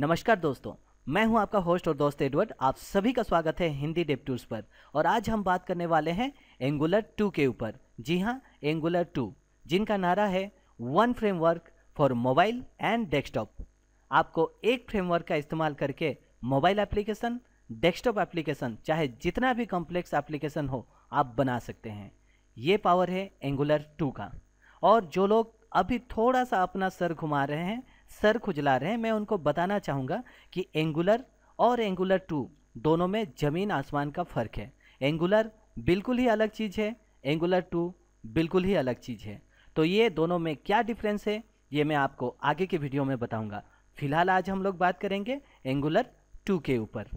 नमस्कार दोस्तों मैं हूं आपका होस्ट और दोस्त एडवर्ड आप सभी का स्वागत है हिंदी डेप टूर्स पर और आज हम बात करने वाले हैं एंगुलर टू के ऊपर जी हां एंगुलर टू जिनका नारा है one framework for mobile and desktop आपको एक फ्रेमवर्क का इस्तेमाल करके मोबाइल एप्लीकेशन डेस्कटॉप एप्लीकेशन चाहे जितना भी कॉम्प्लेक्स एप्लीकेशन हो आप बना सकते हैं ये पावर है एंगुलर टू का और जो लोग अभी थोड़ा सा अपना सर घुमा रहे हैं सर खुजला रहे हैं मैं उनको बताना चाहूँगा कि एंगुलर और एंगुलर टू दोनों में ज़मीन आसमान का फ़र्क है एंगुलर बिल्कुल ही अलग चीज़ है एंगुलर टू बिल्कुल ही अलग चीज़ है तो ये दोनों में क्या डिफरेंस है ये मैं आपको आगे के वीडियो में बताऊँगा फिलहाल आज हम लोग बात करेंगे एंगुलर टू के ऊपर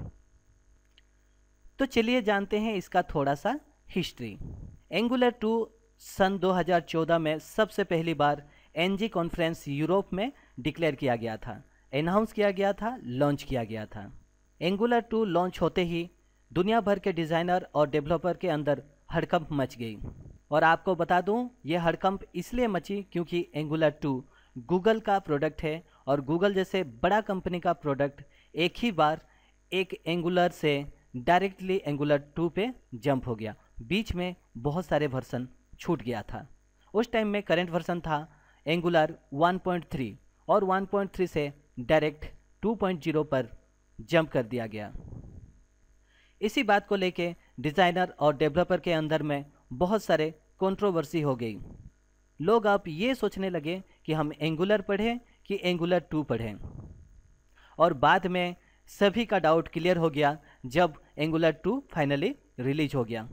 तो चलिए जानते हैं इसका थोड़ा सा हिस्ट्री एंगुलर टू सन 2014 में सबसे पहली बार एनजी कॉन्फ्रेंस यूरोप में डिक्लेयर किया गया था अनाउंस किया गया था लॉन्च किया गया था एंगुलर टू लॉन्च होते ही दुनिया भर के डिज़ाइनर और डेवलपर के अंदर हड़कंप मच गई और आपको बता दूं ये हड़कंप इसलिए मची क्योंकि एंगुलर टू गूगल का प्रोडक्ट है और गूगल जैसे बड़ा कंपनी का प्रोडक्ट एक ही बार एक एंगुलर से डायरेक्टली एंगुलर टू पे जंप हो गया बीच में बहुत सारे वर्सन छूट गया था उस टाइम में करेंट वर्सन था एंगुलर 1.3 और 1.3 से डायरेक्ट 2.0 पर जंप कर दिया गया इसी बात को लेके डिज़ाइनर और डेवलपर के अंदर में बहुत सारे कंट्रोवर्सी हो गई लोग आप ये सोचने लगे कि हम एंगुलर पढ़ें कि एंगुलर टू पढ़ें और बाद में सभी का डाउट क्लियर हो गया जब एंगुलर टू फाइनली रिलीज हो गया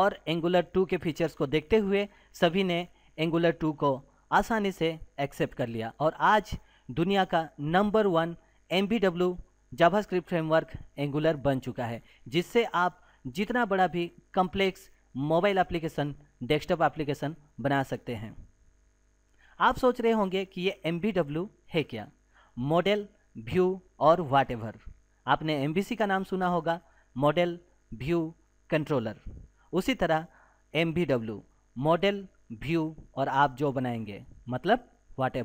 और एंगुलर टू के फीचर्स को देखते हुए सभी ने एंगुलर टू को आसानी से एक्सेप्ट कर लिया और आज दुनिया का number one M B W script framework Angular बन चुका है जिससे आप जितना बड़ा भी complex mobile application desktop application बना सकते हैं आप सोच रहे होंगे कि ये एम बी डब्ल्यू है क्या मॉडल व्यू और वाट एवर आपने एम बी सी का नाम सुना होगा मॉडल व्यू कंट्रोलर उसी तरह M B W model view और आप जो बनाएंगे मतलब वाट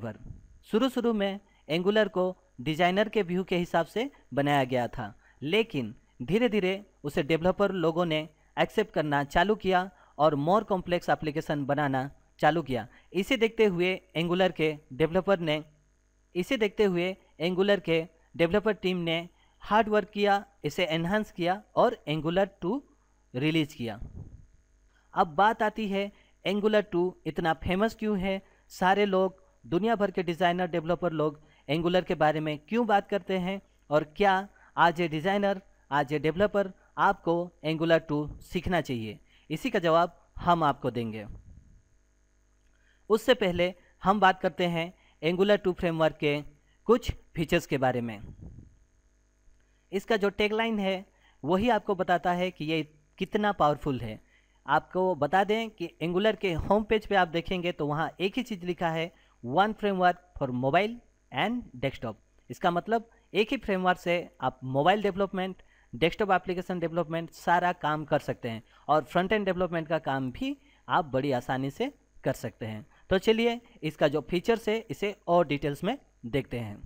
शुरू शुरू में एंगुलर को डिजाइनर के व्यू के हिसाब से बनाया गया था लेकिन धीरे धीरे उसे डेवलपर लोगों ने एक्सेप्ट करना चालू किया और मोर कॉम्प्लेक्स एप्लीकेशन बनाना चालू किया इसे देखते हुए एंगुलर के डेवलपर ने इसे देखते हुए एंगुलर के डेवलपर टीम ने हार्ड वर्क किया इसे एनहांस किया और एंगुलर टू रिलीज किया अब बात आती है एंगुलर टू इतना फेमस क्यों है सारे लोग दुनिया भर के डिज़ाइनर डेवलपर लोग एंगुलर के बारे में क्यों बात करते हैं और क्या आज ए डिज़ाइनर आज ए डेवलपर आपको एंगुलर टू सीखना चाहिए इसी का जवाब हम आपको देंगे उससे पहले हम बात करते हैं एंगुलर टू फ्रेमवर्क के कुछ फीचर्स के बारे में इसका जो टेगलाइन है वही आपको बताता है कि ये कितना पावरफुल है आपको बता दें कि एंगुलर के होम पेज पे आप देखेंगे तो वहाँ एक ही चीज़ लिखा है one framework for mobile and desktop इसका मतलब एक ही फ्रेमवर्क से आप mobile development desktop application development सारा काम कर सकते हैं और फ्रंट एंड डेवलपमेंट का काम भी आप बड़ी आसानी से कर सकते हैं तो चलिए इसका जो फीचर्स है इसे और डिटेल्स में देखते हैं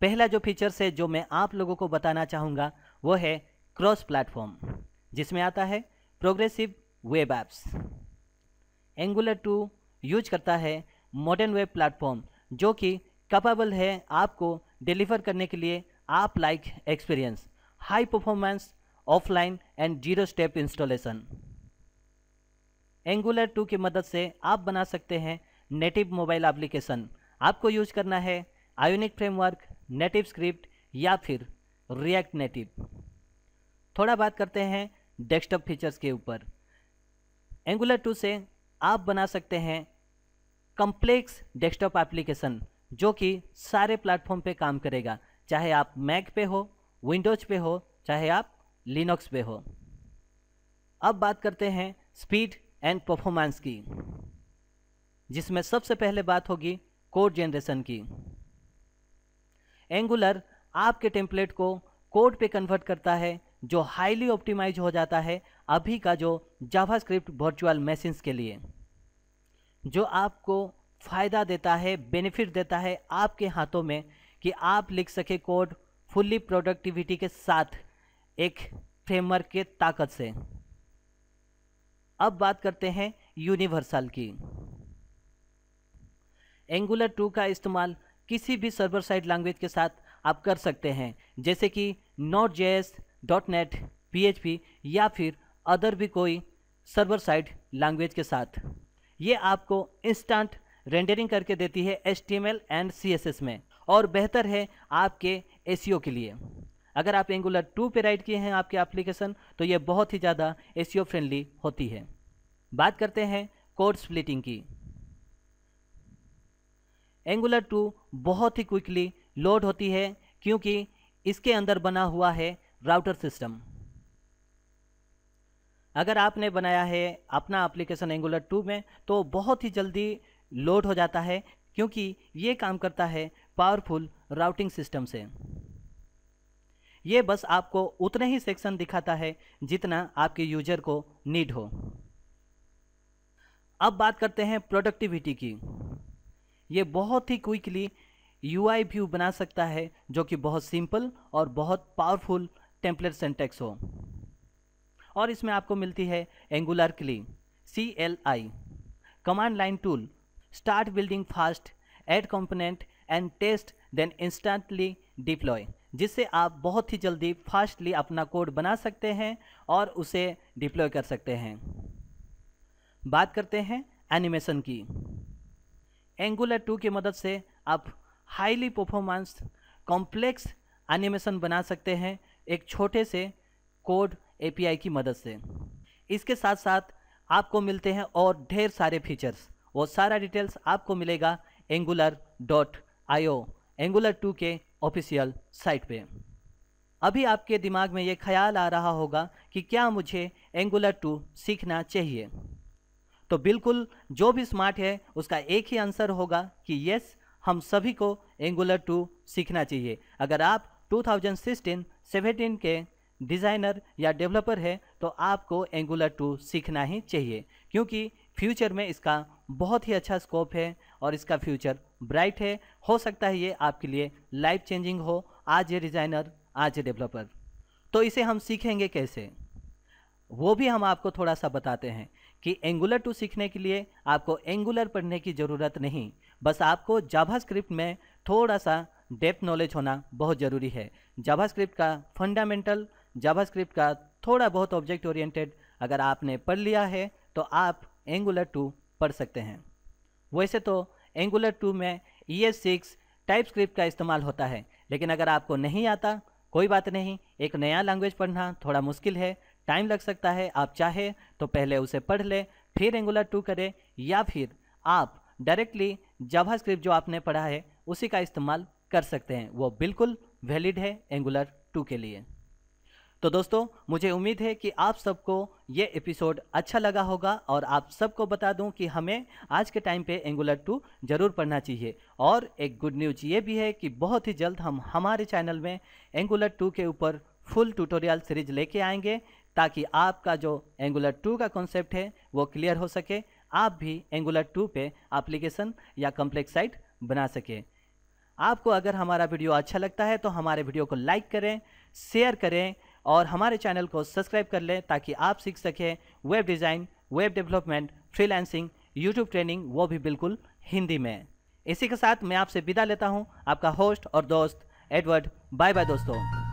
पहला जो फीचर्स है जो मैं आप लोगों को बताना चाहूँगा वो है क्रॉस प्लेटफॉर्म जिसमें आता है progressive web apps Angular two use करता है मॉडर्न वेब प्लेटफॉर्म जो कि कैपेबल है आपको डिलीवर करने के लिए आप like experience high performance offline and zero step installation Angular two की मदद से आप बना सकते हैं नेटिव मोबाइल एप्लीकेशन आपको यूज करना है आयोनिक फ्रेमवर्क नेटिव स्क्रिप्ट या फिर रिएक्ट नेटिव थोड़ा बात करते हैं डेस्कटॉप फीचर्स के ऊपर एंगुलर टू से आप बना सकते हैं कम्प्लेक्स डेस्कटॉप एप्लीकेशन जो कि सारे प्लेटफॉर्म पे काम करेगा चाहे आप मैक पे हो विंडोज पे हो चाहे आप लिनक्स पे हो अब बात करते हैं स्पीड एंड परफॉर्मेंस की जिसमें सबसे पहले बात होगी कोड जनरेशन की एंगुलर आपके टेम्पलेट को कोड पे कन्वर्ट करता है जो हाईली ऑप्टिमाइज हो जाता है अभी का जो जावास्क्रिप्ट वर्चुअल मशीन्स के लिए जो आपको फ़ायदा देता है बेनिफिट देता है आपके हाथों में कि आप लिख सके कोड फुल्ली प्रोडक्टिविटी के साथ एक फ्रेमवर्क के ताकत से अब बात करते हैं यूनिवर्सल की एंगुलर टू का इस्तेमाल किसी भी सर्वर साइड लैंग्वेज के साथ आप कर सकते हैं जैसे कि नोट जेस डॉट नेट पी या फिर अदर भी कोई सर्वर साइड लैंग्वेज के साथ ये आपको इंस्टेंट रेंडरिंग करके देती है एच एंड सी में और बेहतर है आपके ए e के लिए अगर आप एंगुलर टू पे राइट किए हैं आपके एप्लीकेशन तो ये बहुत ही ज़्यादा ए फ्रेंडली होती है बात करते हैं कोड स्प्लिटिंग की एंगुलर टू बहुत ही क्विकली लोड होती है क्योंकि इसके अंदर बना हुआ है राउटर सिस्टम अगर आपने बनाया है अपना एप्लीकेशन एंगुलर टू में तो बहुत ही जल्दी लोड हो जाता है क्योंकि ये काम करता है पावरफुल राउटिंग सिस्टम से ये बस आपको उतने ही सेक्शन दिखाता है जितना आपके यूजर को नीड हो अब बात करते हैं प्रोडक्टिविटी की ये बहुत ही क्विकली यूआई व्यू बना सकता है जो कि बहुत सिंपल और बहुत पावरफुल टेम्पलेट सेंटेक्स हो और इसमें आपको मिलती है एंगुलर क्ली C L I command line tool start building fast add component and test then instantly deploy जिससे आप बहुत ही जल्दी फास्टली अपना कोड बना सकते हैं और उसे डिप्लॉय कर सकते हैं बात करते हैं एनिमेशन की एंगुलर टू की मदद से आप हाईली परफॉर्मेंस कॉम्प्लेक्स एनिमेशन बना सकते हैं एक छोटे से कोड ए की मदद से इसके साथ साथ आपको मिलते हैं और ढेर सारे फीचर्स वो सारा डिटेल्स आपको मिलेगा Angular dot I O Angular two के ऑफिशियल साइट पे अभी आपके दिमाग में ये ख्याल आ रहा होगा कि क्या मुझे एंगुलर टू सीखना चाहिए तो बिल्कुल जो भी स्मार्ट है उसका एक ही आंसर होगा कि यस हम सभी को एंगुलर टू सीखना चाहिए अगर आप 2016-17 के डिज़ाइनर या डेवलपर है तो आपको एंगुलर टू सीखना ही चाहिए क्योंकि फ्यूचर में इसका बहुत ही अच्छा स्कोप है और इसका फ्यूचर ब्राइट है हो सकता है ये आपके लिए लाइफ चेंजिंग हो आज ये डिज़ाइनर आज ये डेवलपर तो इसे हम सीखेंगे कैसे वो भी हम आपको थोड़ा सा बताते हैं कि एंगुलर टू सीखने के लिए आपको एंगुलर पढ़ने की ज़रूरत नहीं बस आपको जाभा में थोड़ा सा डेप्थ नॉलेज होना बहुत ज़रूरी है जावास्क्रिप्ट का फंडामेंटल जावास्क्रिप्ट का थोड़ा बहुत ऑब्जेक्ट ओरिएंटेड अगर आपने पढ़ लिया है तो आप एंगुलर टू पढ़ सकते हैं वैसे तो एंगुलर टू में E e S six TypeScript का इस्तेमाल होता है लेकिन अगर आपको नहीं आता कोई बात नहीं एक नया लैंग्वेज पढ़ना थोड़ा मुश्किल है टाइम लग सकता है आप चाहे तो पहले उसे पढ़ लें फिर एंगुलर टू करें या फिर आप डायरेक्टली जावा स्क्रिप्ट जो आपने पढ़ा है उसी का इस्तेमाल कर सकते हैं वो बिल्कुल वैलिड है एंगुलर टू के लिए तो दोस्तों मुझे उम्मीद है कि आप सबको ये एपिसोड अच्छा लगा होगा और आप सबको बता दूं कि हमें आज के टाइम पे एंगुलर टू ज़रूर पढ़ना चाहिए और एक गुड न्यूज ये भी है कि बहुत ही जल्द हम हमारे चैनल में एंगुलर टू के ऊपर फुल ट्यूटोरियल सीरीज लेके आएंगे ताकि आपका जो एंगुलर टू का कॉन्सेप्ट है वो क्लियर हो सके आप भी एंगुलर टू पे एप्लीकेशन या कम्प्लेक्स साइट बना सकें आपको अगर हमारा वीडियो अच्छा लगता है तो हमारे वीडियो को लाइक करें शेयर करें और हमारे चैनल को सब्सक्राइब कर लें ताकि आप सीख सकें web design web development freelancing YouTube training वो भी बिल्कुल हिंदी में इसी के साथ मैं आपसे विदा लेता हूँ आपका होस्ट और दोस्त एडवर्ड बाय बाय दोस्तों